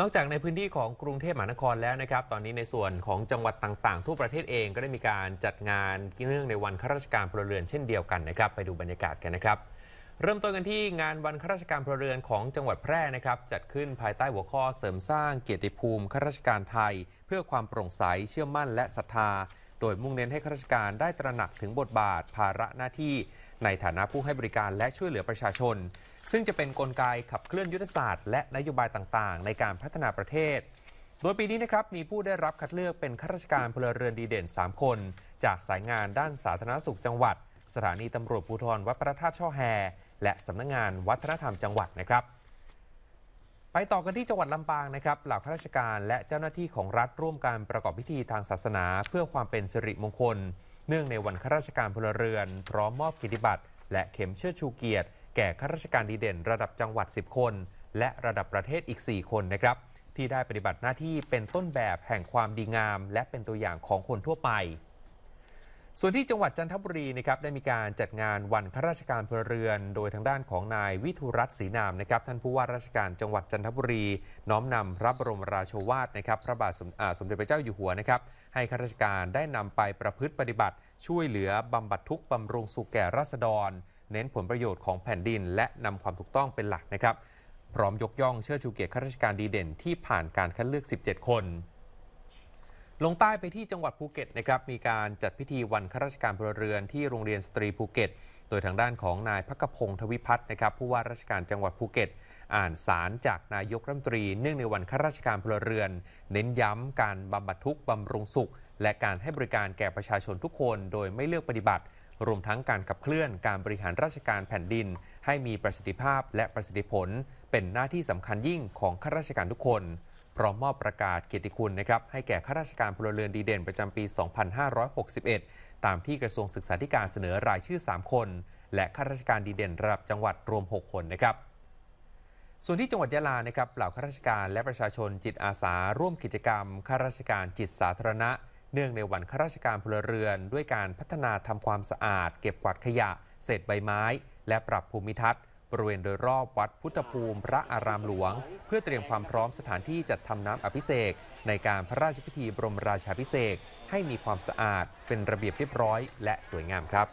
นอกจากในพื้นที่ของกรุงเทพมหานครแล้วนะครับตอนนี้ในส่วนของจังหวัดต่างๆทั่วประเทศเองก็ได้มีการจัดงานเนื่องในวันข้าราชการพลเรือน เช่นเดียวกันนะครับไปดูบรรยากาศกันนะครับ เริ่มต้นกันที่งานวันข้าราชการพลเรือนของจังหวัดแพร่นะครับจัดขึ้นภายใต้หัวข้อเสริมสร้างเกียรติภูมิข้าราชการไทย เพื่อความโปร่งใสเชื่อมั่น และศรัทธาโดยมุ่งเน้นให้ข้าราชการได้ตระหนักถึงบทบาทภาระหน้าที่ ในฐานะผู้ให้บริการและช่วยเหลือประชาชน ซึ่งจะเป็นนกลไกขับเคลื่อนยุทธศาสตร์และนโยบายต่างๆ ในการพัฒนาประเทศ โดยปีนี้นะครับมีผู้ได้รับคัดเลือกเป็นข้าราชการพลเรือนดีเด่น 3 คน จากสายงานด้านสาธารณสุขจังหวัด สถานีตำรวจภูธร วัดพระธาตุช่อแฮและสำนักงงานวัฒนธรรมจังหวัดนะครับไปต่อกันที่จังหวัดลำปางนะครับเหล่าข้าราชการและเจ้าหน้าที่ของรัฐร่วมการประกอบพิธีทางศาสนา เพื่อความเป็นสิริมงคล เนื่องในวันข้าราชการพลเรือน พร้อมมอบกิติบัตรและเข็มเชิดชูเกียรติแก่ข้าราชการดีเด่น ระดับจังหวัด 10 คน และระดับประเทศอีก 4 คนนะครับ ที่ได้ปฏิบัติหน้าที่เป็นต้นแบบแห่งความดีงามและเป็นตัวอย่างของคนทั่วไปส่วนที่จังหวัดจันทบุรีนะครับได้มีการจัดงานวันข้าราชการพลเรือน โดยทางด้านของนายวิทุรัตน์ศรีนามนะครับท่านผู้ว่าราชการจังหวัดจันทบุรี น้อมนำพระบรมราโชวาทนะครับ พระบาทสมเด็จพระเจ้าอยู่หัวนะครับ ให้ข้าราชการได้นำไปประพฤติปฏิบัติ ช่วยเหลือบำบัดทุกข์บำรุงสุขแก่ราษฎร เน้นผลประโยชน์ของแผ่นดิน และนำความถูกต้องเป็นหลักนะครับ พร้อมยกย่องเชิดชูเกียรติข้าราชการดีเด่นที่ผ่านการคัดเลือก 17 คนลงใต้ไปที่จังหวัดภูเก็ตนะครับมีการจัดพิธีวันข้าราชการพลเรือนที่โรงเรียนสตรีภูเก็ต โดยทางด้านของนายพักพงศ์ทวิพัฒน์นะครับผู้ว่าราชการจังหวัดภูเก็ต อ่านสารจากนายกรัฐมนตรีเนื่องในวันข้าราชการพลเรือน เน้นย้ำการบำบัดทุกข์บำรุงสุข และการให้บริการแก่ประชาชนทุกคนโดยไม่เลือกปฏิบัติ รวมทั้งการขับเคลื่อนการบริหารราชการแผ่นดิน ให้มีประสิทธิภาพและประสิทธิผล เป็นหน้าที่สำคัญยิ่งของข้าราชการทุกคนพร้อมมอบประกาศเกียรติคุณนะครับให้แก่ข้าราชการพลเรือนดีเด่นประจำปี 2561 ตามที่กระทรวงศึกษาธิการเสนอรายชื่อ 3 คน และข้าราชการดีเด่นระดับจังหวัดรวม 6 คนนะครับ ส่วนที่จังหวัดยะลานะครับ เหล่าข้าราชการและประชาชนจิตอาสา ร่วมกิจกรรมข้าราชการจิตสาธารณะเนื่องในวันข้าราชการพลเรือน ด้วยการพัฒนาทำความสะอาด เก็บกวาดขยะเศษใบไม้ และปรับภูมิทัศน์บริเวณโดยรอบวัดพุทธภูมิพระอารามหลวงเพื่อเตรียมความพร้อมสถานที่จัดทำน้ำอภิเษกในการพระราชพิธีบรมราชาภิเษกให้มีความสะอาดเป็นระเบียบเรียบร้อยและสวยงามครับ